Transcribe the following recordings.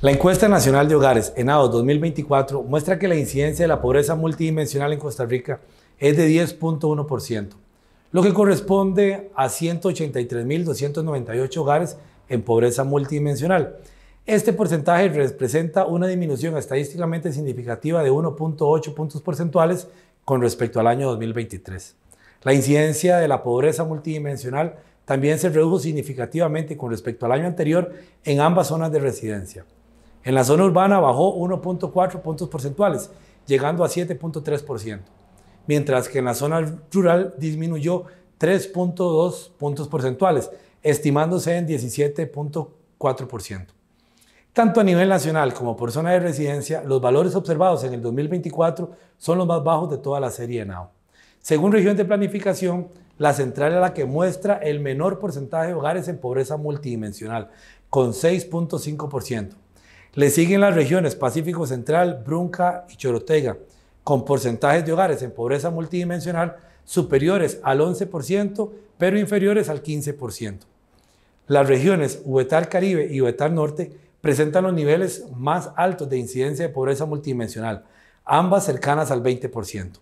La encuesta nacional de hogares, en AO 2024, muestra que la incidencia de la pobreza multidimensional en Costa Rica es de 10.1%, lo que corresponde a 183.298 hogares en pobreza multidimensional. Este porcentaje representa una disminución estadísticamente significativa de 1.8 puntos porcentuales con respecto al año 2023. La incidencia de la pobreza multidimensional también se redujo significativamente con respecto al año anterior en ambas zonas de residencia. En la zona urbana bajó 1.4 puntos porcentuales, llegando a 7.3%, mientras que en la zona rural disminuyó 3.2 puntos porcentuales, estimándose en 17.4%. Tanto a nivel nacional como por zona de residencia, los valores observados en el 2024 son los más bajos de toda la serie de NAO. Según región de planificación, la central es la que muestra el menor porcentaje de hogares en pobreza multidimensional, con 6.5%. Le siguen las regiones Pacífico Central, Brunca y Chorotega, con porcentajes de hogares en pobreza multidimensional superiores al 11%, pero inferiores al 15%. Las regiones Huetal Caribe y Huetal Norte presentan los niveles más altos de incidencia de pobreza multidimensional, ambas cercanas al 20%.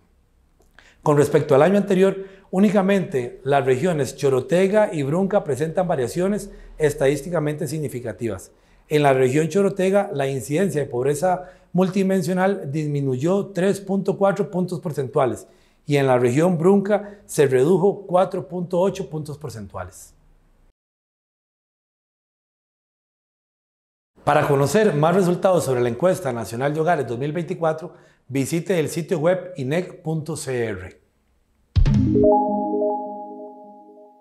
Con respecto al año anterior, únicamente las regiones Chorotega y Brunca presentan variaciones estadísticamente significativas. En la región Chorotega, la incidencia de pobreza multidimensional disminuyó 3.4 puntos porcentuales y en la región Brunca se redujo 4.8 puntos porcentuales. Para conocer más resultados sobre la encuesta nacional de hogares 2024, visite el sitio web inec.cr.